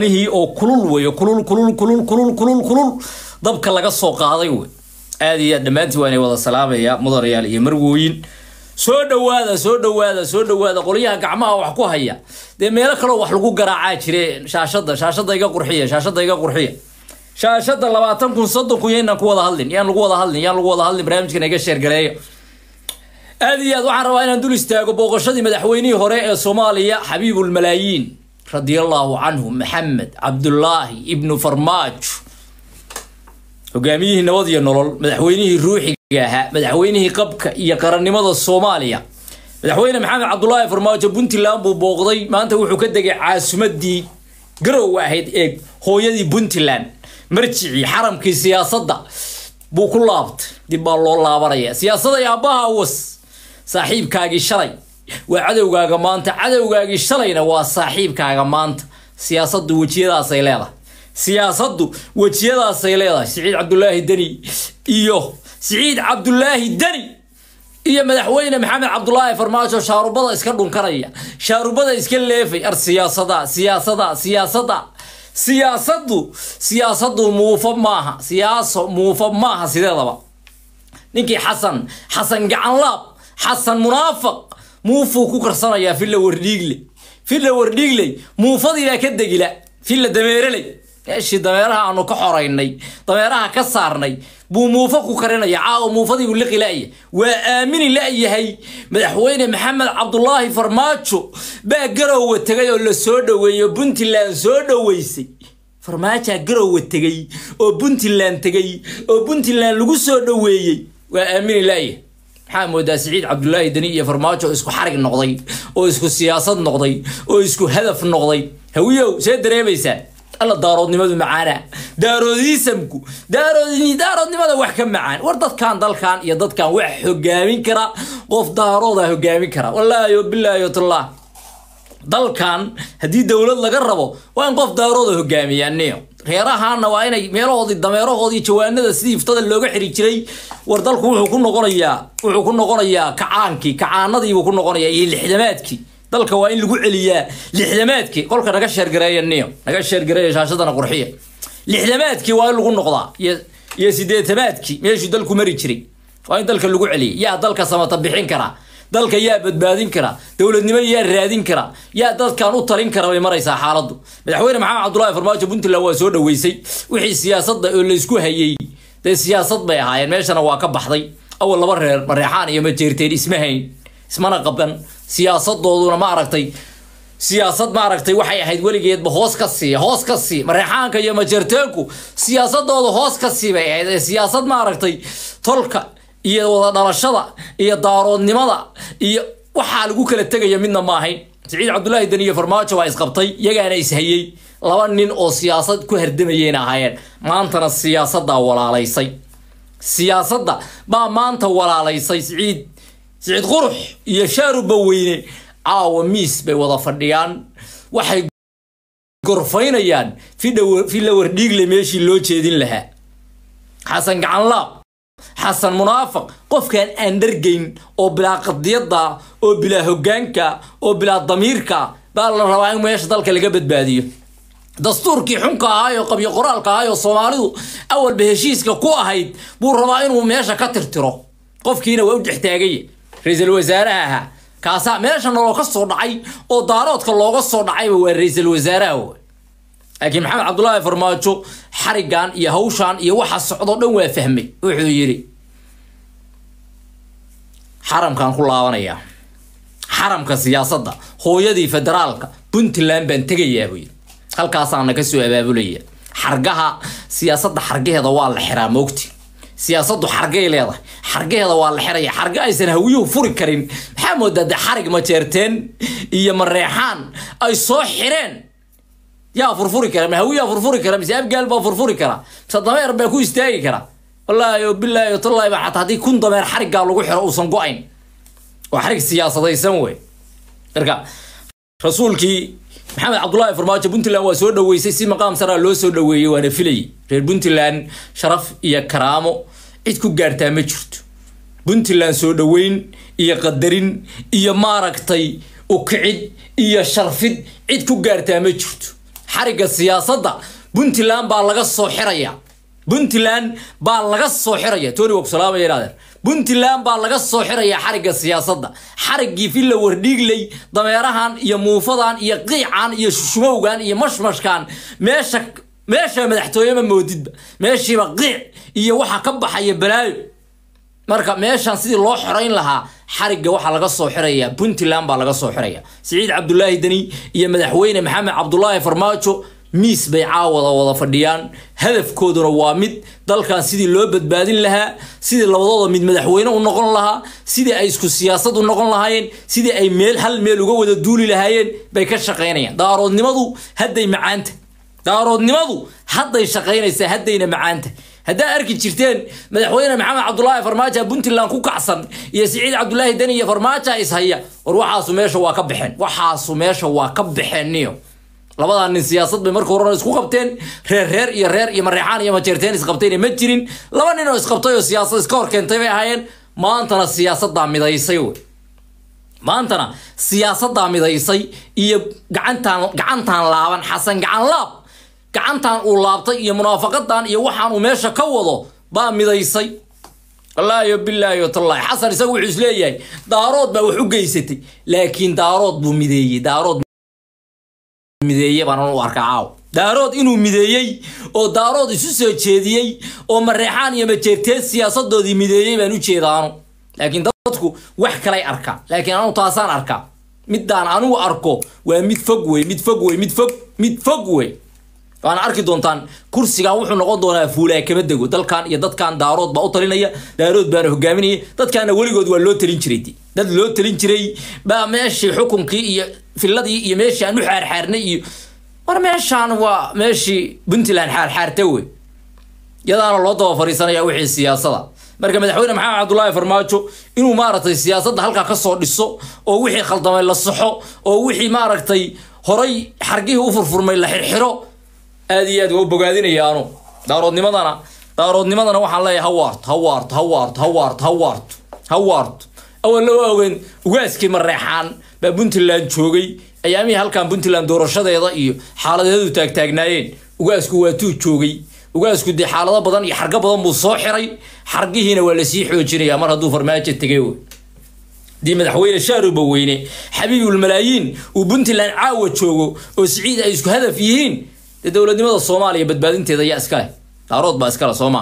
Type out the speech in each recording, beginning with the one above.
hii oo kulul weyo kulul kulul kulul kulul kulul kulul dabka laga soo qaaday wey aad iyo aad dhammaantii waan wada salaamaya mudanayaal iyo marwooyin soo dhawaada soo dhawaada soo dhawaada qolyaha gacmaha wax ku haya dee meelo kaleo wax lagu garaacaa jire shaashadda shaashadda iga qurxiya shaashadda iga qurxiya shaashadda labaatan kun soddon kun yaynaan ku wada hadlin yaan lagu wada hadlin yaan lagu wada hadlin barnaamijkan iga sheergareeyo aad iyo aad waxaan rabaa inaan dul istaago booqoshadii madaxweynihii hore ee soomaaliya xabiibulmalaayiin radia allahu canhu maxamed cabdullaahi ibnu farmaajo hogaamiyihii nabad iyo nolol madaxweynihii ruuxiga ahaa madaxweynihii qabka iyo qarannimada soomaaliya madaxweyne maxamed cabdulaahi farmaajo puntland buu booqday maanta wuxuu ka degay caasimadii garow ahayd ee hooyadii puntland marjicii xaramkii siyaasadda buu ku laabtay dib baa loo laabanaya siyaasadday aabbaha awas saaxiibkaagii shalay waa cadowgaaga maanta cadowgaagii shalayna waa saaxiibkaaga maanta siyaasaddu wejiyadaasay leedahay siyaasaddu wejiyadaasay leedahay siciid cabdulaahi deni iyo siciid cabdulaahi deni iyo madaxweyne maxamed cabdulaahi farmaajo shaarubada iska dhunkanaya shaarubada iska leefay ar siyaasada siyaasada siyaasada siyaasaddu siyaasaddu muufa maaha siyaaso muufa maaha sideedaba ninkii xasan xasan gacanlaab xasan munaafaq muufuu ku karsanayaa filla wardhiigle fila wardhiigley muufadiibaa ka degila filla dameereley meeshii dameeraha aanu ka xoraynay dameeraha ka saarnay buu muufo ku karinaya caawa muufadiibuu liqi la'ya waa aamini la'yahay madaxweyne maxamed cabdulaahi farmaajo baa garowga tegay oo lasoo soo dhoweeyo puntland soo dhoweysay farmaajaa garowga tegay oo puntland tegay oo puntland lagu soo dhoweeyey waa aamini la'yahay maxaa moodaa saciid cabdulaahi dani iyo farmaajo oo isku xarig noqday oo isku siyaasad noqday oo isku hadaf noqday hawiyow see dareemaysaa alla daaroodnimadu macaana ah. daaroodiisamku daaroodnimada wax ka macaan war dadkan dalkan iyo dadkan wax hogaamin kara qof daarooda hogaamin kara wallaahi bilaahi tullah dalkan haddii dowlad laga rabo waa in qof daarooda hogaamiyaaniyo reerahaana waa inay meelahoodii dameerahoodii jawaanada sidii iftada looga xiri jiray war dalku wuxuu ku noqonayaa wuxuu ku noqonayaa kacaankii kacaanadiibuu ku noqonayaa iyo lixdamaadkii dalka waa in lagu celiyaa lixdamaadkii kolka naga sheergareeya niyo naga sheergareeya shaashadana qurxiya lixdamaadkii waa in lagu noqdaa iyo iyo sideetamaadkii meeshuu dalku mari jiray waa in dalka lagu celiya yaa dalka samata bixin karaa dalka yaa badbaadin kara dowladnimo yaa raadin kara yaa dadkan u talin kara bay maraysaa xaaladdu madaxweyne maxamed cabdulahi farmaajo puntland waa soo dhaweysay wixii siyaasadda oo laysku hayay dee siyaasad bay ahaayeen meeshana waa ka baxday awal laba reer mareexaan iyo majeerteen isma hayn ismana qaban siyaasadooduna ma aragtay siyaasad ma aragtay waxay ahayd weligeedba hoos ka sii hoos ka sii mareexaanka iyo majeerteenku siyaasadooda hoos ka sii bay ahayd ee siyaasad ma aragtay tolka iyo wada dhalashada iyo daaroodnimada iyo waxaa lagu kala tegaya midna ma ahayn siciid cabdulaahi daniyo farmaajo waa isqabtay yagaana ishayey laba nin oo siyaasad ku hardamayeyna ahaayeen maantana siyaasaddaa walaalaysay siyaasadda baa maanta walaalaysay siciid siciid qurux iyo shaaruba weyne caawa miis bay wada fadhiyaan waxay gorfaynayaan fidha fi la wardhiigle meeshii loo jeedin lahaa xasan gacanlaab xasan munaafiq qofkaan aan dhargeyn oo bilaa qadiyada oo bilaa hogaanka oo bilaa damiirka baa la rabaa in meesha dalka laga badbaadiyo dastuurkii xunka ahaay oo qabyo qoraalka ahaay oo soomaalidu awalba heshiiska ku ahayd buu rabaa inuu meesha ka tirtiro qofkiina waa u dhextaagaya ra-iisul wasaaraha ahaa kaasaa meeshana looga soo dhacay oo daaroodka looga soo dhacayba waa ra-iisul wasaaraha laakiin maxamed cabdullaahi farmaajo xarigan iyo hawshan iyo waxa socdoo dhan waa fahmay wuxuu yidhi xaramkaan ku laabanayaa xaramka siyaasadda hooyadii federaalka puntland baan tegayaa buu yidhi halkaasaana kasoo abaabulaya xargaha siyaasadda xargaheeda waa la xiraa moogti siyaasaddu xargay leedahay xargaheeda waa la xiraya xarga aysan hawiyuhu furi karin maxaa moodaa dee xarig ma jeerteen iyo mareexaan ay soo xireen yaa furfuri kara ma hawiyaa furfuri kara mise abgaal baa furfuri kara mise dameer baa ku istaagi kara wallaahi oo bilaahi o tallaahi ba xataa haddii kun dameer xariggaa lagu xiro uusan go-ayn waa xarig siyaasadaysan wey marka rasuulkii maxamed cabdullaahi farmaajo puntland waa soo dhoweysay si maqaam saraa loo soo dhoweeyey waana filayay reer puntland sharaf iyo karaamo cid ku gaartaa ma jirto puntland soo dhoweyn iyo qadarin iyo maaragtay ukicid iyo sharfid cid ku gaartaa ma jirto xariga siyaasadda puntland baa laga soo xirayaa puntland baa laga soo xiraya tony wabsalaam ay puntland baa laga soo xirayaa xarigga siyaasadda xariggii filla wardhiigley dameerahan iyo muufadan iyo qiican iyo shushumowgan iyo mashmashkan meesha meesha madaxtooyema moodidba meeshiiba qiic iyo waxaa ka baxaya balaayo marka meeshan sidii loo xorayn lahaa xariga waxaa laga soo xirayaa puntland baa laga soo xiraya siciid cabdulaahi deni iyo madaxweyne maxamed cabdulaahi farmaajo miis bay caawada wada fadhiyaan hadafkooduna waa mid dalkan sidii loo badbaadin lahaa sidii labadooda mid madaxweyne u noqon lahaa sidii ay isku siyaasad u noqon lahaayeen sidii ay meel hal meel uga wada duuli lahaayeen bay ka shaqaynayaan daaroodnimadu hadday macaanta daaroodnimadu hadday shaqaynaysaa haddayna macaanta haddaa arki jirteen madaxweyne maxamed cabdullaahi farmaaja puntland ku kacsan iyo siciid cabdullaahi deni iyo farmaajo ishaya war waxaasu meesha waa ka baxeen waxaasu meesha waa ka baxeeniyo labadaa nin siyaasad bay marka horena isku qabteen reer reer iyo reer iyo mareexaan iyo majeerteen isqabteen ma jirin laba nin oo isqabtay oo siyaasad iska hor bay ahaayeen maantana siyaasaddaa midaysay wey maantana siyaasaddaa midaysay iyo gacantaan gacantaan laaban xasan gacan laab gacantan uu laabtay iyo munaafaqadan iyo waxaan uu meesha ka wado baa midaysay allaayo bilaahi tallahi xasan isagu wuxuu isleeyahay daarood baa wax u geysatay laakiin daarood buu mideeyey daarood mideeye baanan u arkaa caaw daarood inuu mideeyey oo daarood isu soo jeediyey oo mareexaan iyo majeerteed siyaasadoodii mideeyey baan u jeedaano laakiin dadku wax kalay arkaa laakiin anu taasaan arkaa middaan anigu arko waa mid fog wey mid fog wey mid fog mid fog wey waxaana arki doontaan kursiga wuxuu noqon doonaa fuulaa kama dego dalkan iyo dadkan daarood baa u talinaya daarood baana hogaaminaya dadkaana weligood waa loo talin jiray dad loo talin jiray baa meeshii xukunkii iyo filadii iyo meeshii aan u xaarxaarnay iyo war meeshaan waa meeshii puntland xaarxaarta wey iyadaana loo daba fariisanaya wixii siyaasada marka madaxweyne maxamed cabdullaahi farmaajo inuu maaragtay siyaasadda halkaa kasoo dhiso oo wixii khaldamay la saxo oo wixii maaragtay horay xargihii u furfurmay la xirxiro aad iyo aad waa u bogaadinaya anu daaroodnimadana daaroodnimadana waxaan leeyahay hawaarto hawaarto hawaarto hawaarto hawaarto hawaarto awalla waa ogeyn ugaaskii mareexaan baa puntland joogay ayaamihii halkan puntland doorashadeeda iyo xaaladeedu taagtaagnaayeen ugaasku waatuu joogay ugaasku dee xaalado badan iyo xargo badan buu soo xiray xargihiina waa lasii xoojinaya mar hadduu farmaajo tegay wey dii madaxweyne shaaruba weyne xabiibulmalaayiin uu puntland caawa joogo oo siciid ay isku hadaf yihiin dee dowladnimada soomaaliya badbaadinteeda ayaa iskale daarood baa iskale sooma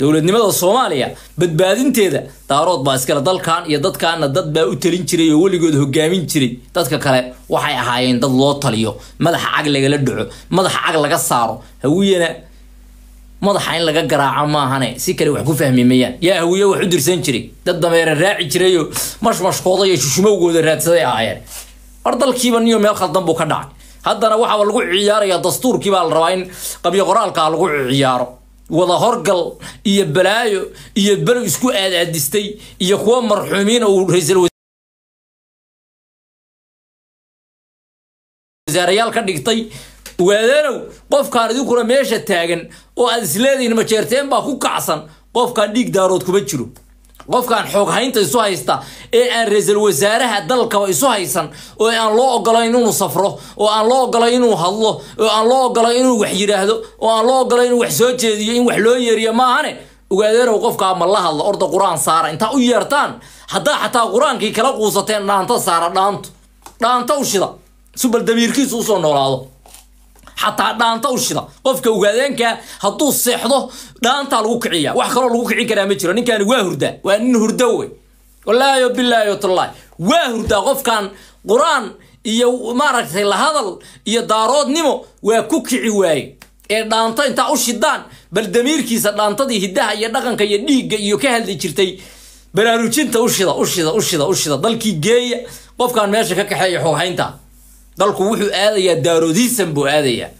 dowladnimada soomaaliya badbaadinteeda daarood baa iskale dalkan iyo dadkaana dad baa u talin jiray oo weligood hogaamin jiray dadka kale waxay ahaayeen dad loo taliyo madaxa cag lagala dhaco madaxa cag laga saaro hawiyena madaxa in laga garaaco maahane si kale wax ku fahmi mayaan yaa hawiye wax u dirsan jiray dad dameere raaci jirayoo mashmashkooda iyo shushumowgooda raadsaday ahaayeen war dalkiiba niyo meel khaldan buu ka dhacay haddana waxaa lagu ciyaaraya dastuurkii baa la rabaa in qabyo qoraalkaa lagu ciyaaro wada horgal iyo balaayo iyo below isku aadaadistay iyo kuwa marxuumiin uu raysal wasaarayaal ka dhigtay waadanow qofkaan idinkuna meesha taagan oo aad ma jeerteen baa ku kacsan qofkaan dhiig daarood kuma jiro qofkaan xoog haynta isu haysta ee aan ra-iisul wasaaraha dalkaba isu haysan oo aan loo ogolayn inuu safro oo aan loo ogolay inuu hadlo oo aan loo ogolay inuu wax yidhaahdo oo aan loo ogolay inuu wax soo jeediyo in wax loo yeeriyo maahane ogaadeenow qofkaa ma la hadla orda qur-aan saara intaa u yeertaan haddaa xataa qur-aankii kala quusateen dhaanta saara dhaanto dhaanta u shida subal damiirkiisu usoo noolaado xataa dhaanta u shida qofka ogaadeenka ah, hadduu seexdo dhaantaa lagu kiciya wax kaloo lagu kicin karaa ma jiro ninkaani waa hurdaa waa nin hurdo wey wallaahi bilaahi watallahi waa hurdaa qofkan qur-aan iyo maaragtay lahadal iyo daaroodnimo waa ku kici waaye ee dhaanta intaa u shidaan bal damiirkiisa dhaantadii hiddaha iyo dhaqanka iyo dhiigga iyo ka hadli jirtay baraarujinta ushida ushida ushida ushida dalkii geeya qofkan meesha ka kaxeeya xoghaynta dalku wuxuu aadayaa daaroodiisan buu aadayaa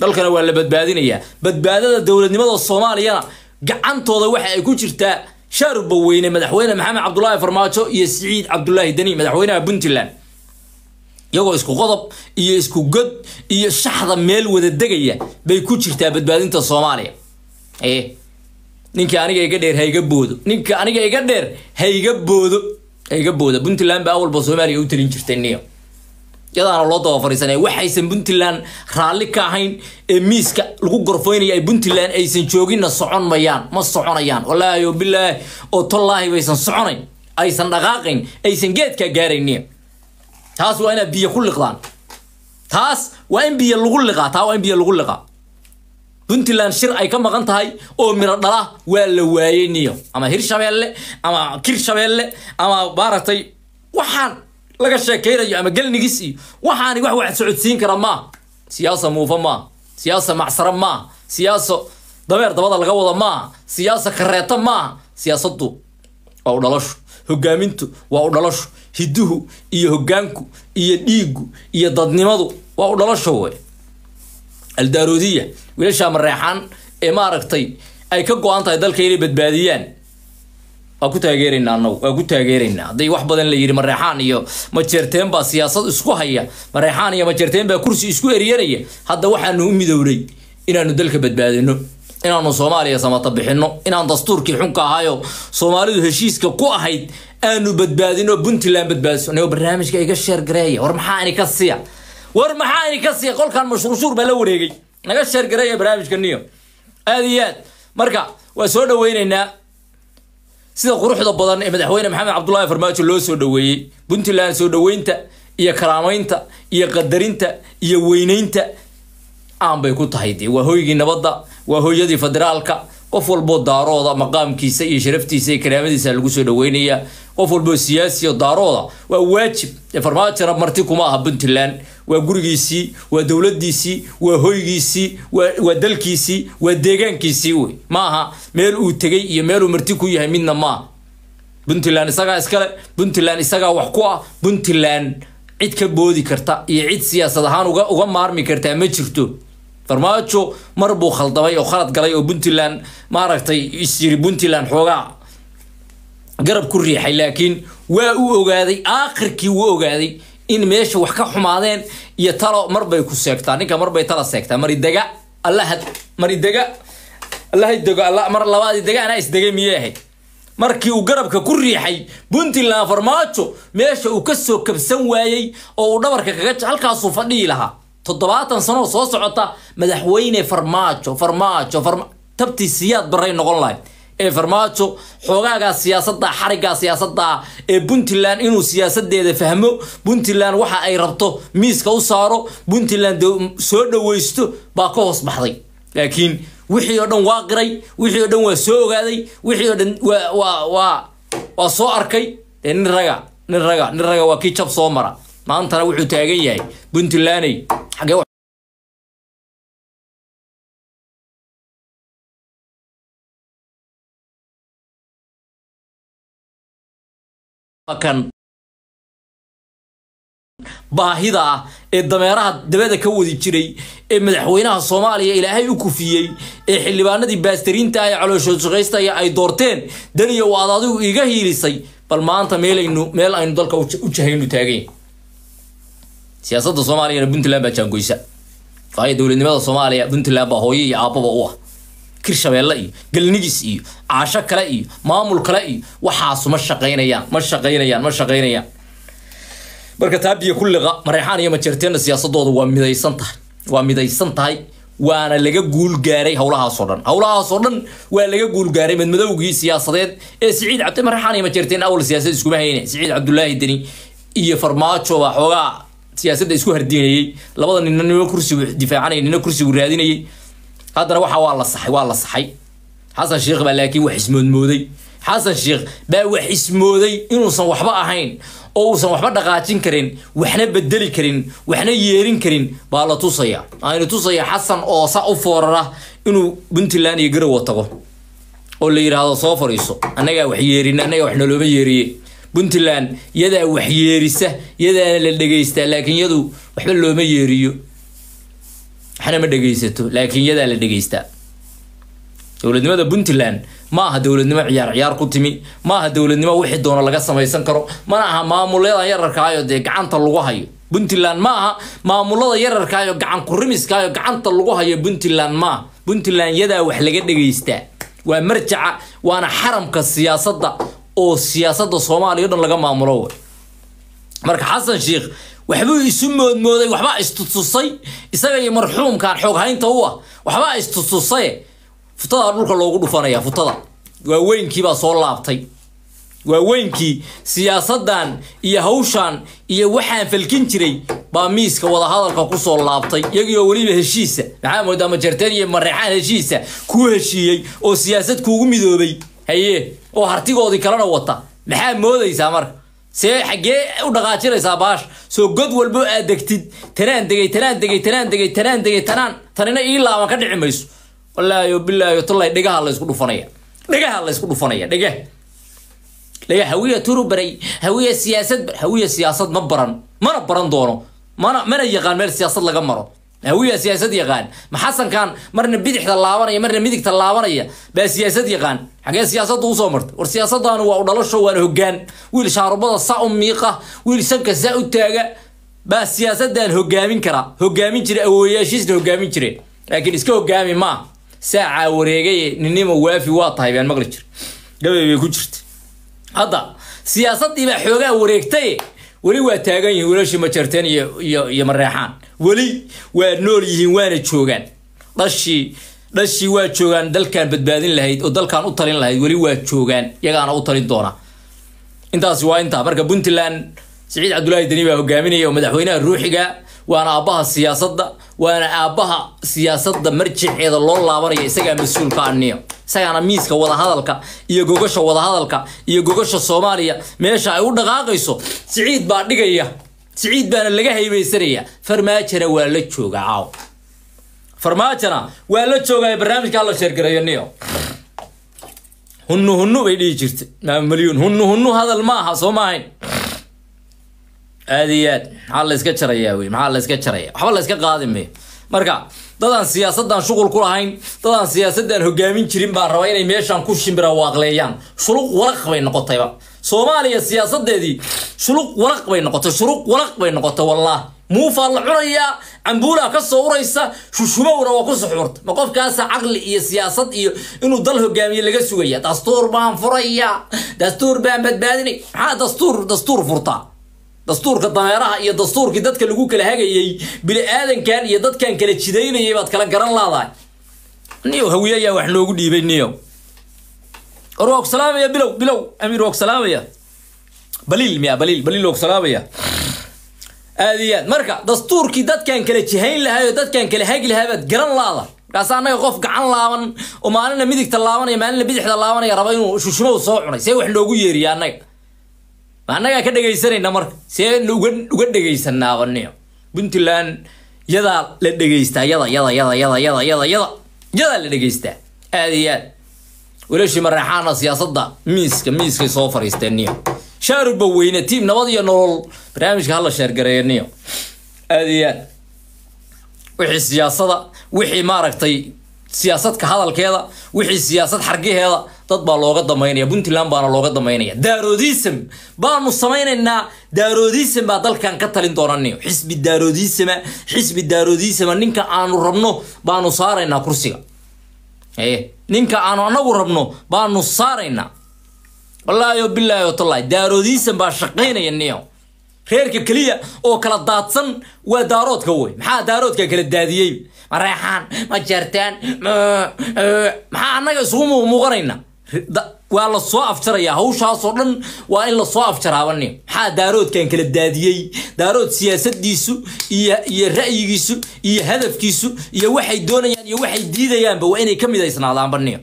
dalkana waa la badbaadinayaa badbaadada dowladnimada soomaaliyana gacantooda waxa ay ku jirtaa shaarubaweyne madaxweyne maxamed cabdulaahi farmaajo iyo siciid cabdulaahi deni madaxweynaha puntland iyagoo isku qodob iyo isku god iyo shaxda meel wada degaya bay ku jirtaa badbaadinta soomaaliya e ninka aniga iga dheer haiga boodo ninka aniga iga dheer haiga boodo haiga booda puntland baa awalba soomaaliya u talin jirtay niyo iyadaana loo daba fariisanaya waxaysan puntland raalli ka ahayn ee miiska lagu gorfoynaya ay puntland aysan jooginna socon mayaan ma soconayaan wallaahi o bilaahi oo tallaahi baysan soconayn aysan dhaqaaqayn aysan geedkaa gaarayni taas waa inaad biyo ku liqdaan taas waa in biyo lagu liqaa taa waa in biyo lagu liqaa puntland shir ay ka maqan tahay oo miro dhala waa la waayey niyo ama hirshabeelle ama kir shabeelle ama maaragtay waxaan laga sheekaynayo ama gelnigiis iyo waxaani wax waxad socodsiin kara maa siyaasa muufa maa siyaasa macsara maa siyaasa dameer dabada laga wada maa siyaasa kareeta maa siyaasaddu waa u dhalashu hogaamintu waa u dhalashu hiduhu iyo hogaanku iyo dhiigu iyo dadnimadu waa u dhalasho we aldaroodiya wiilashaa mareexaan ee maaragtay ay ka go-an tahay dalka inay badbaadiyaan waa ku taageeranaa annagu waa ku taageeranaa hadday wax badan la yidhi mareexaan iyo majerteen baa siyaasad isku haya mareexaan iyo majerteen baa kursi isku eryanaya hadda waxaanu u midownay inaanu dalka badbaadino inaanu soomaaliya samata bixinno inaan dastuurkii xunka ahaayo soomaalidu heshiiska ku ahayd aanu badbaadino puntland badbaadiso anigo barnaamijka iga sheer gareeya war maxaa ini siya war maxaa ini siya qolkan mashruushuur baa la wareegay naga sheer gareeya barnaamijka niyo aad iyo aad marka waa soo dhaweynaynaa sida quruxda badan ee madaxweyne maxamed cabdullaahi farmaajo loo soo dhoweeyey puntland soo dhoweynta iyo karaamaynta iyo qadarinta iyo weyneynta aan bay ku tahay dee waa hoygii nabadda waa hooyadii federaalka qof walboo daarooda maqaamkiisa iyo sharaftiisa iyo karaamadiisa lagu soo dhaweynayaa qof walboo siyaasi daarooda waa waajib ee farmaajona marti kuma aha puntland waa gurigiisii waa dowladiisii waa hoygiisii waa dalkiisii waa deegaankiisii wey ma aha meel uu tegey iyo meeluu marti ku yahay midna maaha puntland isagaa iskale puntland isagaa wax ku ah puntland cid ka boodi karta iyo cid siyaasad ahaan uga maarmi kartaa ma jirto farmaajo mar buu khaldabay oo khalad galay oo puntland maaragtay isjiri puntland xoogaa garab ku riixay laakiin waa u ogaaday aakhirkii uu ogaaday in meesha wax ka xumaadeen iyo talo marbay ku seegtaa ninka marbay tala seegtaa maridega allahad maridega allahay dego alla mar labaadii dega anaa isdegay miyay markii uu garabka ku riixay puntland farmaajo meesha uu ka soo kabsan waayey oo uu dhabarka kaga halkaasuu fadhihi lahaa toddobaatan sanoo soo socota madaxweyne farmaajo farmaajo farma tabtiisiyaad baray noqon lahayd ee farmaajo xoogaagaa siyaasada xarigaa siyaasada ee puntland inuu siyaasadeeda fahmo puntland waxa ay rabto miiska u saaro puntland soo dhaweysto baa ka hoos baxday laakiin wixii oo dhan waa qiray wixii oo dhan waa soo ogaaday wixii oo dhan waa soo arkay dee nin raga nin raga nin raga waa kii jab soo mara maantana wuxuu taagan yahay puntlandey kan baahida ah ee dameeraha dabada ka wadi jiray ee madaxweynaha soomaaliya ilaahay u kufiyey ee xildhibaanadii baastariinta ah ee calooshood shaqaystaya ay doorteen daniyo waad adigu iga hiilisay bal maanta meelaynu meel aynu dalka u jahaynu taagay siyaasadda soomaaliyana puntland baa jaangoysa waayo dowladnimada soomaaliya puntland baa hooyo iyo aabbaba u ah kirshabeelle iyo galnigis iyo caasho kale iyo maamul kale iyo waxaasu ma shaqaynayaan ma shaqaynayaan ma shaqaynayaan marka taabiya kulliqa mareexaan iyo majeerteena siyaasadooda waa midaysan tahay waa midaysan tahay waana laga guulgaaray howlahaasoo dhan howlahaasoo dhan waa laga guulgaaray madmadowgii siyaasadeed ee siciid cabdi mareexaan iyo majeerteen awal siyaasad iskuma hayne siciid cabdulaahi deni iyo farmaajo baa xoogaa siyaasadda isku hardiinayey labada ninna nina kursigu difaacanayay nina kursigu raadinayay haddana waxa waa la saxay waa la saxay xasan sheekh baa laakiin wax ismoodmooday xasan sheekh baa wax ismooday inuusan waxba ahayn oo uusan waxba dhaqaajin karin waxna bedeli karin waxna yeerin karin baa la tusaya aynu tusaya xasan oo sa u foorara inuu puntland iyo garowa tago oo la yidhaahdo soo fadhiiso annagaa wax yeerin annagaa wax nolooma yeeriye puntland yadaa wax yeerisa yadaana la dhegaystaa laakiin yadu waxba looma yeeriyo waxna ma dhegaysato laakiin yadaa la dhegaystaa dowladnimada puntland ma aha dowladnimo ciyaar ciyaar ku timi ma aha dowladnimo wixii doono laga samaysan karo mana aha maamulada yararkaayo dee gacanta lagu hayo puntland ma aha maamulada yararkaayo gacan kurimiskaayo gacanta lagu hayo puntland maaha puntland yadaa wax laga dhegaystaa waa marjaca waana xaramka siyaasadda oo siyaasadda soomaaliya o dhan laga maamulo marka xasan sheikh waxbuu isu moodmooday waxbaa istutusay isaga iyo marxuumkaan xooghaynta u ah waxbaa istutusay futadaa dhulka loogu dhufanaya futada waaweynkiibaa soo laabtay waaweynkii siyaasadan iyo hawshan iyo waxaan falkin jiray baa miiska wadahadalka kusoo laabtay iyagiioo weliba heshiisa maxaa moodaa majarteen iyo mareexaan heshiisa kuu heshiiyey oo siyaasad kuugu midoobay haye oo hartigoodii kalena wata maxaa moodaysaa marka see xaggee u dhaqaajinaysaa baash soo god walbo aad degtid tanaan degay tanaan degay tanaan degay tanaan degay tanaan tanina ii laaban ka dhici mayso wallaahi bilaahi tallay dhegaha la dhufanaya dhegaha la dhufanaya dhegah dhegah hawiya turu baray hawiya siyaasad hawiya siyaasad ma baran mana baran doono mana mana yaqaan meel siyaasad laga maro hawiyaa siyaasad yaqaan ma xasankan marna bidixda laabanaya marna midigta laabanaya baa siyaasad yaqaan xagee siyaasadda usoo martay war siyaasaddaanu waa udhalasho waan hogaan wiil shaarubada sa u miiqa wiil sanka saa u taaga baa siyaasaddan hogaamin karaa hogaamin jira awooyaashiisna hogaamin jireen laakiin iska hogaami maaha saacaa wareegay ninima waafi waa tahay baan maqli jira gabay bay ku jirta hadda siyaasaddii baa xoogaa wareegtay weli waa taagan yihiin wiilashii majarteen iyo mareexaan weli waa nool yihiin waana joogaan dhashii dhashii waa joogaan dalkan badbaadin lahayd oo dalkan u talin lahayd weli waa joogaan iyagaana u talin doona intaasi waa intaa marka puntland siciid cabdulaahi deni baa hogaaminaya oo madaxweynaha ruuxiga waana aabbaha siyaasadda waana aabaha siyaasadda marjiceeda loo laabanaya isagaa mas-uulka aniya isagaana miiska wadahadalka iyo gogasha wadahadalka iyo gogasha soomaaliya meesha ay u dhaqaaqayso siciid baa dhigaya siciid baana laga haybaysanaya farmaajana waa la joogaa caaw farmaajana waa la joogaa barnaamijka la sheergareeyo niyo hunnu hunnu bay dhihi jirtay maamuliyuun hunnu hunnu hadal ma aha soo maahayn aad iyo aad maxaa layska jarayaa wey maxaa layska jaraya waxba layska qaadin may marka dadaan siyaasadaan shuqul ku lahayn dadaan siyaasadaan hogaamin jirin baan rabaa inay meeshaan ku shimbira waaqleeyaan shuluq walaq bay noqotayba soomaaliya siyaasadeedii shuluq walaq bay noqotay shuruq walaq bay noqotay wallaah muufaa la cunayaa cambuulaa ka soo uraysa shushumowna waa ku suxuurta ma qofkaasa caqli iyo siyaasad iyo inuu dal hogaamiye laga sugaya dastuur baan furaya dastuur baan badbaadinay maxaa dastuur dastuur furtaa dastuurka dameeraha iyo dastuurkii dadka lagu kala hagayay bini-aadankan iyo dadkan kala jidaynayay baad kala garan laadahay niyow hawiye ayaa wax noogu dhiibay niyow war waa ogsalaamaya bilow bilow amiir waa ogsalaamaya baliil miya baliil baliil waa ogsalaamaya aad iyo aad marka dastuurkii dadkan kala jihayn lahay oo dadkan kala hagi lahay baad garan laadahay markaasa annaga qof gacan laaban oo maalina midigta laabanaya maalina bidixda laabanaya raba inuu shushimow soo cunay see wax noogu yeeriya annaga annagaa ka dhegaysanayna marka seena uga uga dhegaysanaabanio puntland yadaa la dhegaystaa yada yada yada yada yada yada yada yadaa la dhegaystaa aad iyo aad walashii maraexaana siyaasadda miiska miiskay soo fariisteen niyo shaaruba weyne tiim nabad iyo nolol barnaamijka hala sheergareeya niyo aad iyo aad wixii siyaasada wixii maaragtay siyaasadka hadalkeeda wixii siyaasad xargaheeda dad baa looga damaynaya puntland baana looga damaynaya daaroodism baanu samaynaynaa daaroodism baa dalkan ka talin doonaniyo xisbi daaroodisma xisbi daaroodisma ninka aanu rabno baanu saaraynaa kursiga ninka aanu anagu rabno baanu saaraynaa wallaahi o bilaahi o tallahi daaroodism baa shaqaynaya niyo reerka keliya oo kala daadsan waa daaroodka wey maxaa daaroodka kala daadiyey ma reexaan ma jeertaan maxaa annaga isugu muuqmuuqanayna waa la soo hawshaasoo dhan waa in lasoo afjaraabanni maxaa daaroodkan kala daadiyey daarood siyaasadiisu iyo ra'yigiisu iyo hadafkiisu iyo waxay doonayaan iyo waxay diidayaanba waa inay ka midaysnaadaanbani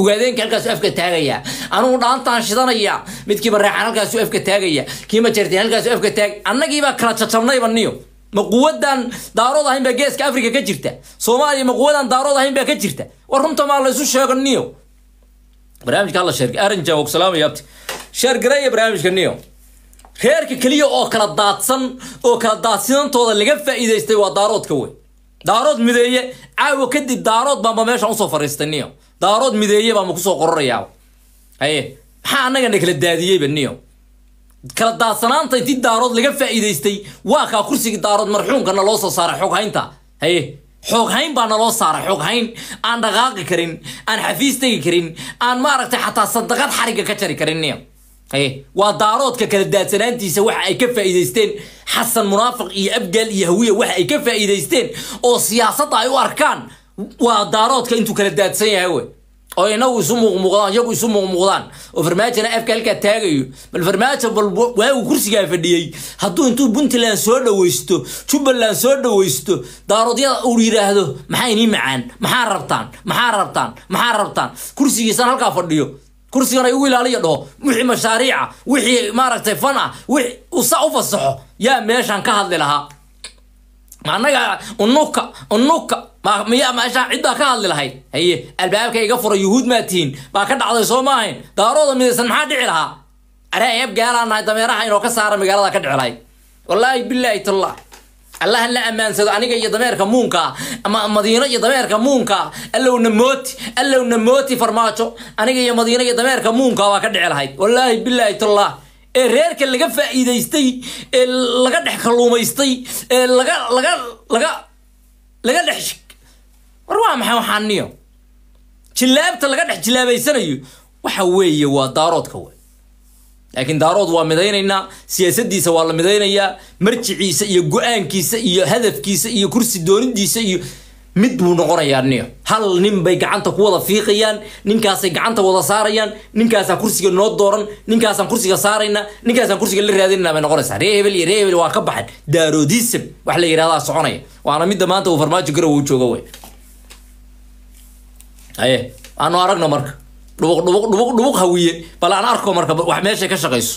ogaadeenka halkaasuu afka taagayaa anugu dhaantaan shidanaya midkiiba reexan halkaasuu afka taagaya kiima jarteen halkaasuu afka taag annagiibaa kala jajabnayba niyo ma quwadan daarood ahayn baa geeska afrika ka jirta soomaaliya ma quwadan daarood ahayn baa ka jirta war runta maa laysu sheego niyo barnaamijka hadla sheer arin jaawog salaam iyo abti sheer gareeya barnaamijka niyo reerka keliya oo kala daadsan oo kala daadsinantooda laga faa'iidaystay waa daaroodka wey daarood mideeye caawo kadib daarood baanba meeshaan usoo fariistay niyo daarood mideeye baanba kusoo qorarayaa haye maxaa annagana kala daadiyeyba niyo kala daadsanaanta intii daarood laga faa'iidaystay waa kaa kursiga daarood marxuunkana loo soo saaray xoghaynta haye xooghayn baa naloo saaray xooghayn aan dhaqaaqi karin aan xafiis tegi karin aan maaragtay xataa sadaqad xariga ka jari karin waa daaroodka kala daadsanaantiisa waxa ay ka faa'iidaysteen xasan munaafiq iyo abgaal iyo hawiya waxa ay ka faa'iidaysteen oo siyaasadda ay u arkaan waa daaroodka intuu kala daadsan yahay wey oo inagu isu muuqmuuqdaan iyagu isu muuqmuuqdaan oo farmaajona afka halkaa taagayo bal farmaaja bal waagu kursigaa fadhiyey hadduu intuu puntland soo dhawaysto jubbaland soo dhawaysto daarodyada uu yidhaahdo maxaa inii macaan maxaa rabtaan maxaa rabtaan maxaa rabtaan kursigiisan halkaa fadhiyo kursigan ay ugu ilaaliya dhaho wixii mashaariica wixii maaragtay fan ah wixii usa u fasaxo yaa meeshaan ka hadli lahaa annaga unuka unuka miya meeshaa cid baa ka hadli lahayd haye albaabka iga fura yuhuud maa tihiin baa ka dhacday soo maahayn daarooda midaysan maxaa dhici lahaa are eeb gaalaa dameeraha inoo ka saara magaalada ka dhici lahayd wallaahi bilaahi tallah allahan la ammaansado aniga iyo dameerka muunkaa ama madiino iyo dameerka muunkaa allowna mooti allowna mooti farmaajo aniga iyo madiino iyo dameerka muunkaa waa ka dhici lahayd wallaahi bilaahi tallah ee reerka laga faa'iidaystay ee laga dhex kaluumaystay ee laga laga laga laga dhex war waa maxay waxaaniyo jilaabta laga dhex jilaabaysanayo waxa weeye waa daaroodka we laakiin daarood waa midaynaynaa siyaasaddiisa waa la midaynayaa marjiciisa iyo go-aankiisa iyo hadafkiisa iyo kursi doonidiisa iyo mid buu noqonayaa niyo hal nin bay gacanta ku wada fiiqayaan ninkaasay gacanta wada saarayaan ninkaasaa kursiga noo dooran ninkaasaan kursiga saarayna ninkaasaan kursiga la raadinayna bay noqonaysaa ree hebel iyo ree hebel waa ka baxeen daaroodiisab wax la yidhahdaa soconaya waana midda maanta uu farmaajo garow u jooga wey aye aanu aragno marka dhubuq dhubuq dhubuq dhubuq hawiye bal aan arko marka wax meeshay ka shaqayso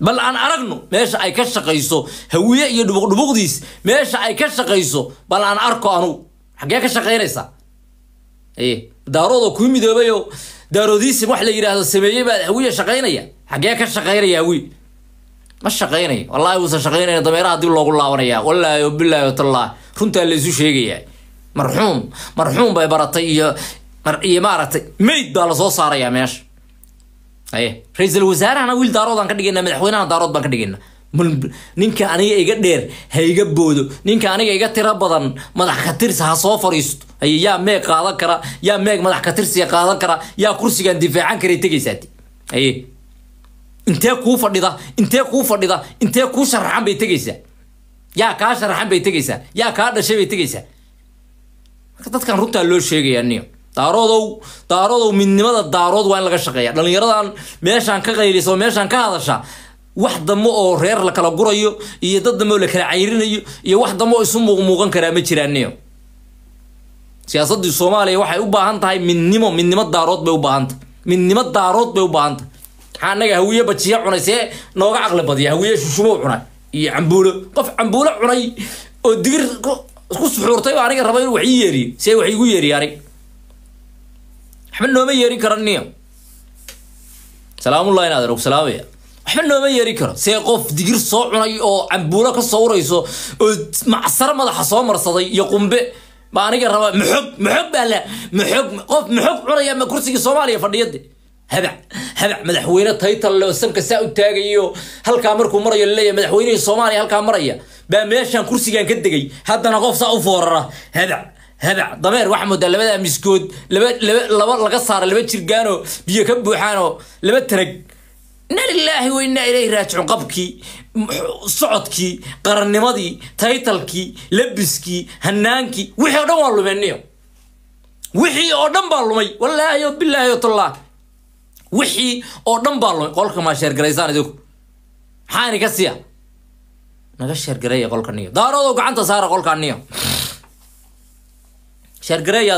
bal aan aragno meesha ay ka shaqayso hawiye iyo dhubuqdhubuqdiis meesha ay ka shaqayso bal aan arko anugu xaggee ka shaqaynaysaa e daaroodoo kuu midoobayo daaroodiisim wax la yidhaahdo sameeyey baa hawiye shaqaynaya xaggee ka shaqaynaya hawiye ma shaqaynay wallahi uusan shaqaynaya dameeraha dib loogu laabanaya wallaahi bilaahi watallaah runtaa laysu sheegayaa marxuum marxuum bay baratay iyo iyo maaragtay mayd baa lasoo saarayaa meesha haye ra-iisul wasaarahana wiil daaroodaan ka dhigayna madaxweynahana daarood baan ka dhigaynaa ninka aniga iga dheer ha iga boodo ninka aniga iga tiro badan madax katirsi ha soo fadhiisto haye yaa meeg qaadan kara yaa meeg madax katirsiga qaadan kara yaa kursigan difaacan karay tegaysaati haye intee kuu fadhida intee kuu fadhida intee kuu sharaxan bay tegaysaa yaa kaa sharaxan bay tegaysaa yaa kaa dhashay bay tegaysaa marka dadkan runtaa loo sheegaya niyo daaroodow daaroodow midnimada daarood waa in laga shaqeeya dhalinyaradan meeshaan ka qayliso meeshaan ka hadasha wax dambe oo reer la kala gurayo iyo dad dambe la kala cayrinayo iyo wax dambe isu muuqmuuqan karaa ma jiraanniyo siyaasadii soomaaliya waxay u baahan tahay midnimo midnimo daarood bay u baahantah midnimo daarood bay u baahantah maxaa anaga hawiye bajiya cunay see nooga caqli badiya hawiye shushubow cunay iyo cambuulo qof cambuulo cunay oo digir ku suxuurtay oo aniga raba inuu wax ii yeeriyo see wax igu yeeriyo anig waxba nooma yeeri karo niya salaamullahi in adeer salaamaya waxba nooma yeeri karo see qof digir soo cunay oo cambuulo ka soo urayso oo macsaro madaxa soo marsaday iyo qumbe ba aniga raba maxog maxog baa la maxog qof maxog cunaya ma kursigii soomaaliya fadhiyade habac habac madaxweyne taytal leo sanka saa u taagayo halkaa markuu marayo laleeyahay madaxweynihii soomaaliya halkaa maraya baa meeshaan kursigaan ka degay haddana qof saa u foorara habac hadac dameer waxaa moodaa labadaa miskood laba laga saara laba jirgaanoo biyo ka buuxaanoo laba tarag inna lilaahi wa innaa ilayhi raajicuun qabkii socodkii qarannimadii taytalkii labiskii hannaankii wixii oo dhan waa lumeenniyo wixii oo dhan baa lumay wallaahi o bilaahi o tollah wixii oo dhan baa lumay qolka maa sheergaraysaan idinku maxaani ka siya naga sheergareeya qolka daaroodoo gacanta saara qolka sheergaree iyo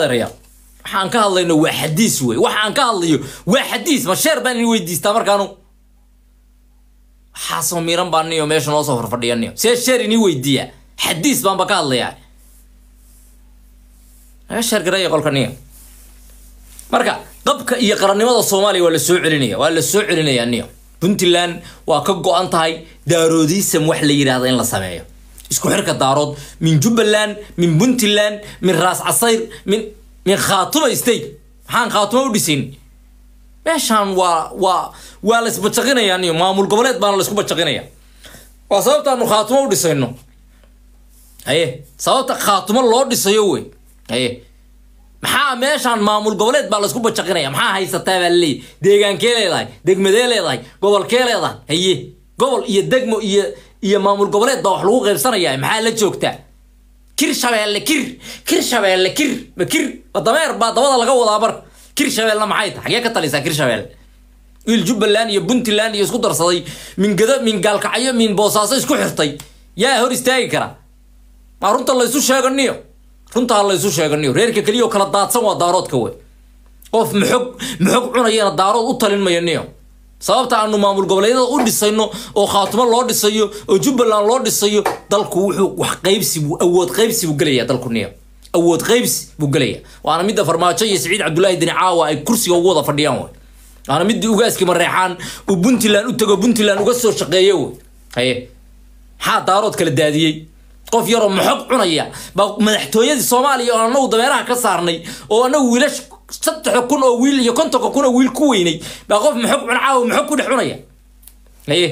waxaan ka hadlayno waa xadiis wey waxaan ka hadlayo waa xadiis ma sheer baan idin weydiistaa markaanu waxaasoo miiran baa niyo meesha noo soo horfadhiya see sheer inii weydiiya xadiis baanba ka hadlayaa naga sheergareeya qolka niyo marka dabka iyo qarannimada soomaaliya waa la soo celinaya waa la soo celinayaa niyo puntland waa ka go-an tahay daaroodiisam wax la yidhaahda in la sameeyo isku xirka daarood min jubbaland min puntland min raas casayr min min khaatuma state maxaan khaatuma u dhisin meeshaan waa waa waa la isbajaqinayaa iyo maamul goboleed baana la isku waa sababtaanu khaatimo u dhisayno haye sababta khaatimo loo dhisayo wey haye maxaa meeshaan maamul goboleed baa laisku bajaqinaya maxaa haysataa baa laleeyahy deegaankee leedahay degmadee leedahay gobolkee leedahay haye gobol iyo degmo iyo iyo maamul goboleed baa wax lagu qaybsanaya maxaa la joogtaa kir shabeelle kir kir shabeelle kir ma kir dameer baa dabada laga wadaa mar kir shabeelna maxay tahay xagee ka talisaa kir shabeelle wiil jubbaland iyo puntland iyo isku darsaday mingado min gaalkacyo min boosaaso isku xirtay yaa hor istaagi kara maa runta laysu sheeganiyo runta ha laysu sheeganiyo reerka keliya oo kala daadsan waa daaroodka wey qof maxog maxog cunayana daarood u talin mayaniyo sababta aanu maamul goboleedyada u dhisayno oo khaatumo loo dhisayo oo jubbaland loo dhisayo dalku wuxuu wax qaybsibu awood qaybsi buu gelaya dalku niya awood qaybsi buu gelaya waana midda farmaajo iyo saciid cabdullaahi dani caawa ay kursiga ugu wada fadhiyaan wey waana midii ugaaski mareexaan uu puntland u tago puntland uga soo shaqeeya wey haye maxaa daarood kala daadiyey qof yaroo maxog cunaya baa madaxtooyadii soomaaliya oo anagu dabeeraha ka saarnay oo anagu wiilash saddexa kun oo wiil iyo kontonka kun oo wiil ku weynay baa qof maxog cuncaaw maxog ku dhex cunaya haye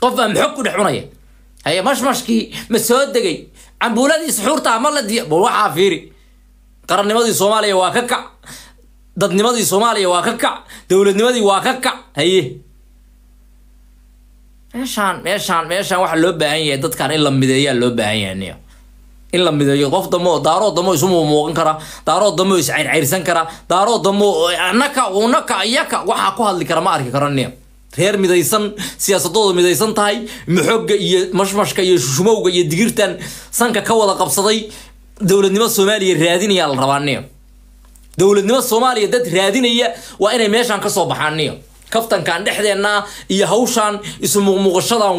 qof baa maxog ku dhex cunaya haye mashmashkii ma soo degay cambuuladii suxuurtaa ma la diya bal waxaa fiiri qarannimadii soomaaliya waa ka kac dadnimadii soomaaliya waa ka kac dowladnimadii waa ka kac haye meeshaan meeshaan meeshaan waxaa loo baahan yahay dadkaan in la mideeyaa loo baahan yahay niyo in la mideeyo qof damo daaro damo isu muumuuqan kara daaro damo is cayrcayrsan kara daaro damo eh, naka unaka iyaka waxaa ku hadli kara ma arki karo nia reer midaysan siyaasadooda midaysan tahay maxooga iyo mashmashka iyo shumowga iyo digirtan sanka ka wada qabsaday dowladnimo soomaaliya raadinayaa la rabaa nia dowladnimo soomaaliya dad raadinaya waa inay meeshan kasoo baxaan nia kaftankan dhexdeenna iyo hawshan isu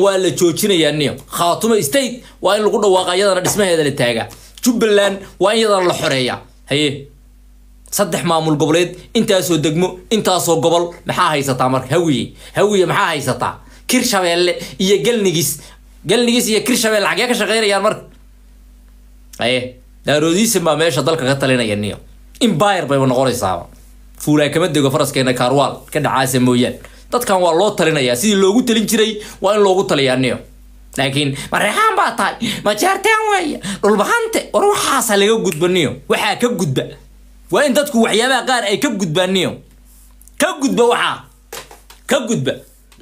waa la joojinaya niyo khaatumo state waa in lagu dhawaaqa iyadana dhismaheeda la taagaa jubbaland waa in iyadana la xoreeyaa haye saddex maamul goboleed intaasoo degmo intaasoo gobol maxaa haysataa marka hawiye hawiye maxaa haysataa kirshabeelle iyo galnigis galnigis iyo kirshabeelle xagee ka shaqeynayaan marka haye daaroodiisin baa meesha dalka ka talinaya niyo imbayr bayba noqonaysaaba fuulaa kama dego faraskeena kaarwaal ka dhacaasa mooyaan dadkan waa loo talinayaa sidii loogu talin jiray waa in loogu taliyaa niyo laakiin mareexaan baa tahay majaartaan waaya dhulbahante war waxaasa laga gudba niyo waxaa ka gudba waa in dadku waxyaabaha qaar ay ka gudbaan niyo ka gudba waxaa ka gudba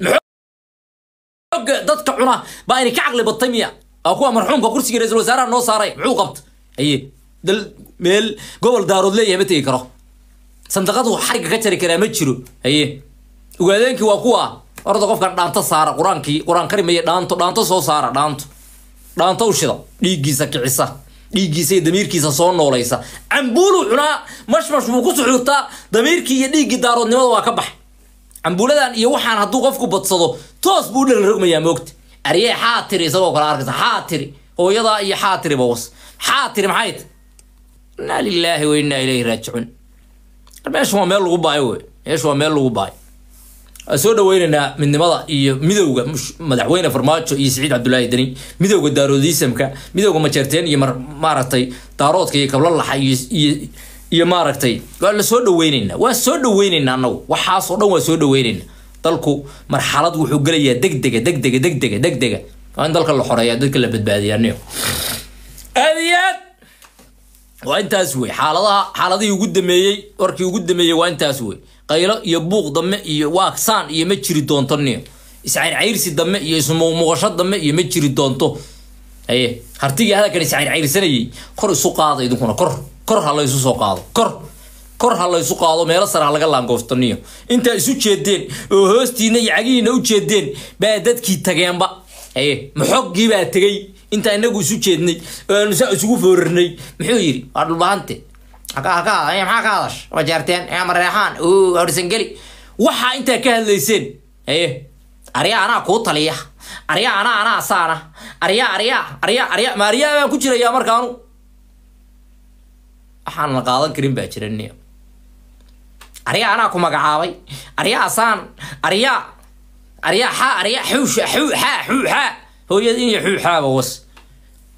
xoogga dadka cuna baa inay ka caqli batay miya waa kuwa marxuumka kursiga ra-iisul wasaaraha noo saaray muxuu qabta aye dal meel gobol daarood leeyahay ma tegi karo sandaqadu xariga ka jari karaa ma jiro haye ugaadeenkii waa kuwa horta qofkan dhaanto saara qur-aankii qur-aan karimay dhaanto dhaanto soo saara dhaanto dhaanto u shida dhiiggiisa kicisa dhiiggiisa iyo damiirkiisa soo noolaysa cambuulu cunaa mashmash buu ku suxurtaa damiirkii iyo dhiiggii daaroodnimada waa ka baxay cambuuladan iyo waxaan hadduu qofku badsado toos buu dhalin rogmayaa moogta aryee xaa tiri isagoo kale arkaysa xaa tiri hooyadaa iyo xaa tiri bawas xaa tiri maxay inaa lilaahi wainaa innaa ilayhi raajicuun meesha waa meel lagu baayo wey meesha waa meel lagu baayo waan soo dhaweyneynaa midnimada iyo midowga madaxweyne farmaajo iyo siciid cabdulaahi deni midowga daaroodiisamka midowga majeerteen iyo maaragtay daaroodka iyo kabla laxa iyo maaragtay waa lasoo soo waa soo dhaweyneynaa anagu waxaasoo dhan waa soo dhaweyneynaa dalku marxalad wuxuu gelayaa degdega degdega degdega degdega waa in dalka la xoreeya dadka la badbaadiyaa niyo aad iyo aad waa intaas wey xaaladaha xaaladihii ugu dameeyey warkii ugu dameeyey waa intaas wey qaylo iyo buuq dame iyo waaksaan iyo ma jiri doonto niyo iscayrcayrsi dame iyo ismuqmuqasho dame iyo ma jiri doonto aye hartigii hadalkan iscayrcayrsanayay kor isu qaada idinkuna kor kor ha laysu soo qaado kor kor ha laysu qaado meelo sare ha laga laangoofto niyo intaa isu jeedeen oo hoostiina iyo cagihiina u jeedeen baa dadkii tageenba aye maxoggii baa tegey intaa inagu isu jeednay saa isugu foorarnay muxuu yidhi waa dhulbahante maxaa ka hadash ma jaarteen mareexaan horsangeli waxaa intaa ka hadlayseen aye aryaa anaa kuu taliya arya anaa anaa saana arya arya arya arya ma aryaa baan ku jirayaa markaanu waxaan la qaadan karin baa jira niya anaa ku magacaabay aryaa asaan aryaa arya xaa aryaa xuush xuu xaa hooyad in yaxuuxaaba was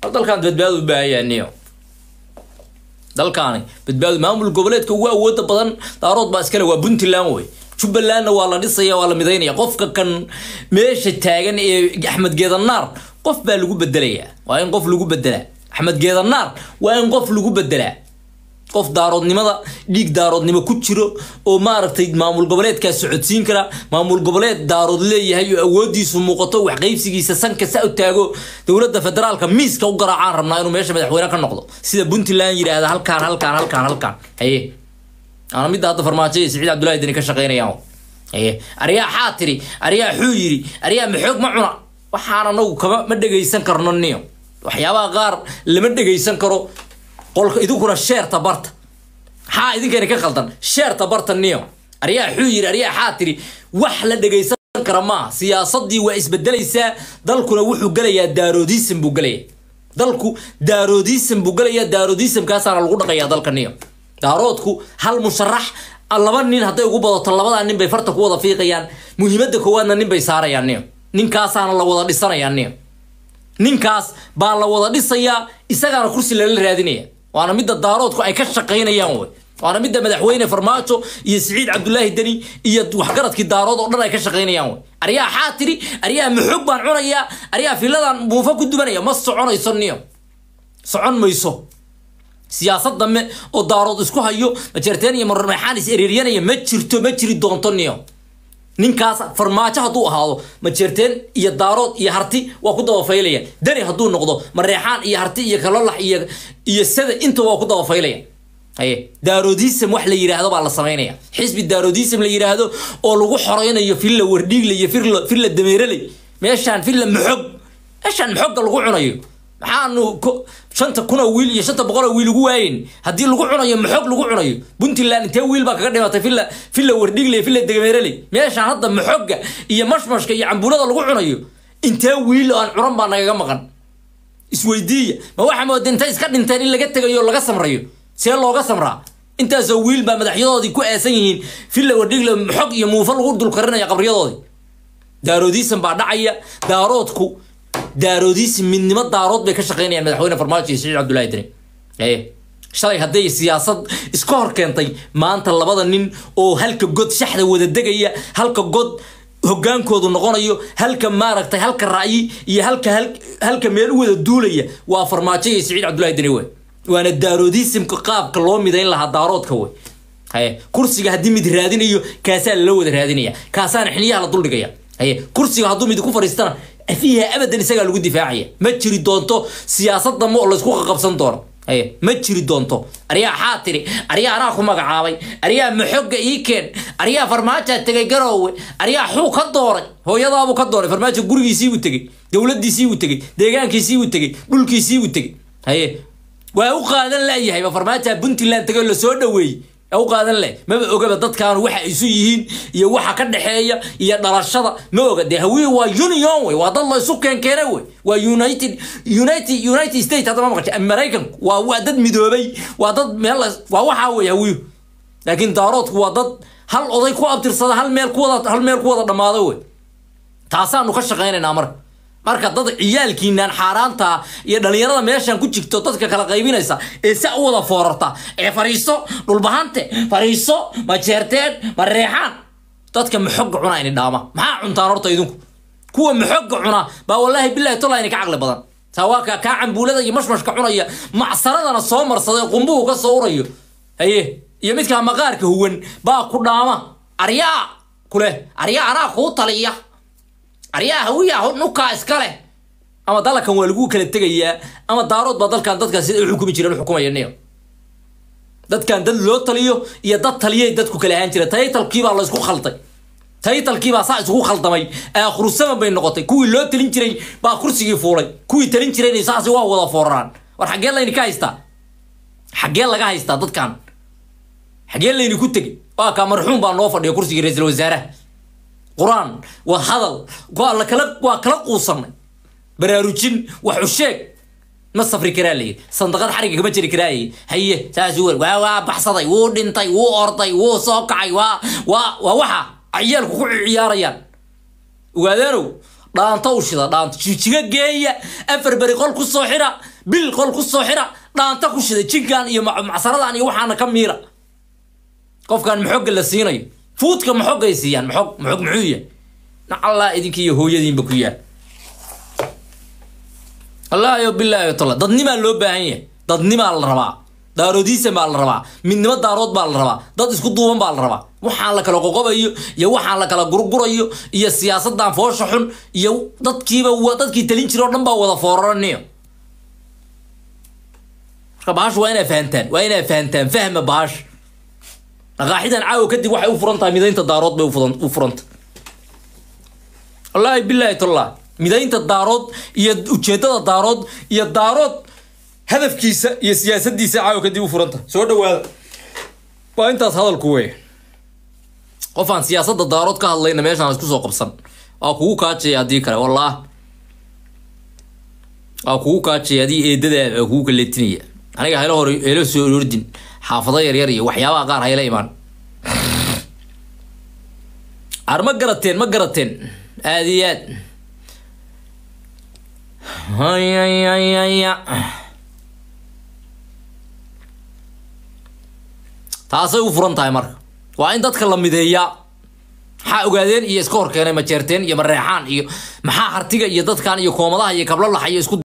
dalkaan dalkan badbaado u baahayaaniyo dalkaani badbaado maamul goboleedka ugu awooda badan daarood baa iskale waa puntland wey jubbalandna waa la dhisaya waa la midaynaya qofka kan meesha taagan ee axmed geedanaar qof baa lagu bedelaya waa in qof lagu bedelaa axmed geedanaar waa in qof lagu bedelaa qof daaroodnimada dhiig daaroodnimo ku jiro oo maaragtay maamul goboleedkaa socodsiin kara maamul goboleed daarood leeyahay oo awoodiisu muuqato waxqaybsigiisa sankasa u taago dowladda federaalka miiska u garaacaan rabnaa inuu meesha madaxweyne ka noqdo sida puntland yidhaahda halkaan halkaan halkaan halkaan haye aana midda hadda farmaajo siciid cabdullahi dani ka shaqaynayaan haye aryaa xaa tiri aryaa xuu yidhi aryaa maxoog ma cuna waxaan anagu kama ma dhegaysan karno niyo waxyaabaha qaar lama dhegaysan karo qolka idinkuna sheerta barta maxaa idinkani ka khaldan sheerta barta niyo aryaa xuu yidhi aryaa xaa tidhi wax la dhegaysan kara maaha siyaasadii waa isbedelaysaa dalkuna wuxuu gelayaa daaroodism buu gelaya dalku daaroodism buu gelaya daaroodismkaasaana lagu dhaqayaa dalka niyo daaroodku hal musharax ah, laba nin hadday ugu badato labadaa nin bay farta ku wada fiiqayaan muhiimadda koowaadna nin bay saarayaan niyo ninkaasaana la wada dhisanayaa niyo ninkaas baa la wada dhisayaa isagaana kursi lala raadinaya waana midda daaroodku ay ka shaqaynayaan wey waana midda madaxweyne farmaajo iyo siciid cabdulaahi deni iyo waxgaradkii daarood oo dhan ay ka shaqaynayaan wey aryaha xaatiri aryaha maxug baan cunayaa aryaa filadan buufo ku dubanaya ma soconayso niyo socon mayso siyaasadda dame oo daarood isku hayo majeerteen iyo marmexaanis ereeryanaya ma jirto ma jiri doonto niyo ninkaas farmaajo hadduu ahaado ma iyo daarood iyo harti waa ku dabafaylayan dani hadduu noqdo mareexaan iyo harti iyo kalolax iyo iyo sada intuba waa ku dabafaylaya haye daaroodism wax la yidhaahdo baa la samaynaya xisbi daaroodism la yidhaahdo oo lagu xoraynayo filla wardhiigla iyo firla filla dameereley meeshaan filla maxog meeshaan maxogga lagu cunayo maxaanu shanta kunoo wiil iyo shanta boqoloo wiil ugu waayen haddii lagu cunayo maxoog lagu cunayo puntland intee wiil baa kaga dhimatay villa villa wardhigle villa degameereley meeshaan hadda maxoogga iyo mashmashka iyo cambuulada lagu cunayo intee wiil aan curan baa nagaga maqan isweydiiya ma waxaa mooda intay iska dhinteen in laga tegayo laga samrayo see looga samraa intaasoo wiil baa madaxyadoodii ku aasan yihiin villa wardhigle maxoog iyo muufa lagu dulkarinaya qabriyadoodii daaroodiisan baa dhacaya daaroodku daaroodiisi midnimo daarood bay ka shaqeynayaan madaxweyne farmaajo iyo siciid cabdullahi deni e shalay hadday siyaasad iska hor keentay maanta labada nin oo halka god shaxda wada degaya halka god hoggaankoodu noqonayo halka maaragtay halka ra'yi iyo halka halka meel u wada duulaya waa farmaajo iyo siciid cabdullahi deni wey waana daaroodisimka qaabka loo midayn lahaa daaroodka wey haye kursiga haddii mid raadinayo kaasaa lala wada raadinaya kaasaana xiniyaha la duldhigaya haye kursiga hadduu mid ku fadhiistana fiiha abadan isagaa lagu difaacaya ma jiri doonto siyaasadda mo laysku qaqabsan doono ma jiri doonto aryaa xaa tiri aryaa anaa ku magacaabay aryaa maxogga ii keen aryaa farmaajaa tegay garoowe aryaa xuu ka dooray hooyadaabuu ka dooray farmaajo gurigiisiibuu tegey dowladiisiibuu tegey deegaankiisiibuu tegey dhulkiisiibuu tegey waa u qaadan layahay ba farmaaja puntland tegay lasoo dhaweeyey u qaadan leh maba ogaba dadkaanu waxa isu yihiin iyo waxa ka dhexeeya iyo dhalashada ma oga de hawiye waa union wey waa dad la isu keenkeene wey waa united united united state haddama maqasha maraykanku waa waa dad midoobay waa dad meel la waa waxaa wey hawiyu laakiin daaroodku waa dad hal oday ku abtirsada hal meel ku hal meel ku wada dhammaada wey taasaanu ka shaqaynaynaa marka marka dad ciyaalkiinaan xaaraanta iyo dhalinyarada meeshan ku jirto dadka kala qaybinaysa ee sa u wada foorarta ee fariiso dhulbahante fariiso ma jeerteen ma reexaan dadka maxoga cunaa ini dhaama maxaa cuntaan horta idinku kuwa maxoga cuna baa wallaahi bilahi tolla ini ka caqli badan saawaaka kaa cambuulada iyo mashmashka cunaya macsaradana soo marsaday qumbuhu ka soo haye iyo midkaa maqaarka huwan baa ku dhaama aryaa kuleh aryaa anaa kuu taliya aryaa hawiyaaho nukaa iska leh ama dalakan waa lagu kala tegayaa ama daarood baa dalkan dadkan sida u xukumi jireen xukumaya dadkan dad loo taliyo iyo dad taliyay dadku kala ahaan jira taytalkiibaa la isku khalday taytalkiibaa saa isugu khaldamay aakhiru saman bay noqotay kuwii loo talin jiray baa kursigii fuulay kuwii talin jirayna saasi waa wada fooraraan war xaggee layni ka haystaa xaggee laga haystaa dadkan xaggee layni ku tegay waa kaa marxuum baa noo fadhiya kursigii ra-iisul wasaaraha qur-aan waa hadal waa kala quusanay baraarujin wax u sheeg ma safri karaa layidhi sandaqad xariga kama jiri karaay haye saas wel waa waa baxsaday wuu dhintay wuu orday wuu soo kacay waa waa waa waxa ciyaalku ku ciyaarayaan ogaadaanow dhaanto u shida dhaanto jijiga geeya afar beri qol ku soo xira bil qol ku soo xira dhaanta ku shida jinkan iyo macsaradan iyo waxaana ka miira qofkan maxogga la siinayo fuudka maxogay siiyaan maxog maxog muxuu yahay nacallaa idinkiiyo hooyadiinba ku yaal wallaahi bilaahi watalla dadnimaa loo baahan yahay dadnimaa la rabaa daaroodiisan baa la rabaa midnimo daarood baa la rabaa dad isku duuban baa la rabaa waxaan la kala qoqobayo iyo waxaan la kala gurgurayo iyo siyaasadan foosha xun iyo dadkiiba dadkii talin jira o dhan baa wada fooraranayo marka bahashu waa inaa fahantaan waa inaa fahantaan fahma bahasha qaaxidan caawa kadib waxay u furan midaynta daarood bay u furanta wallaahi bilaahi talla midaynta daarood iyo ujeedada daarood iyo daarood hadafkiisa iyo siyaasadiisa caawa kadib u furan soo dhawaada waa intaas hadalku weya qof aan siyaasadda daarood ka hadlayna meeshaan isku soo qabsan waa kugu kaajaya haddii kale wallaah waa kugu kaajaya adii eedadaada kugu kaleetinaya aniga helo hor helo soo ordin xaafado yaryar iyo waxyaabaha qaar hayla imaan ar ma garateen ma garateen aada iyo aad hayayayaya taasay u furan tahay marka waa in dadka la mideeyaa maxaa ogaadeen iyo iska horkeenay ma jeerteen iyo ma reexaan iyo maxaa hartiga iyo dadkan iyo koomadaha iyo kablolax iyo isku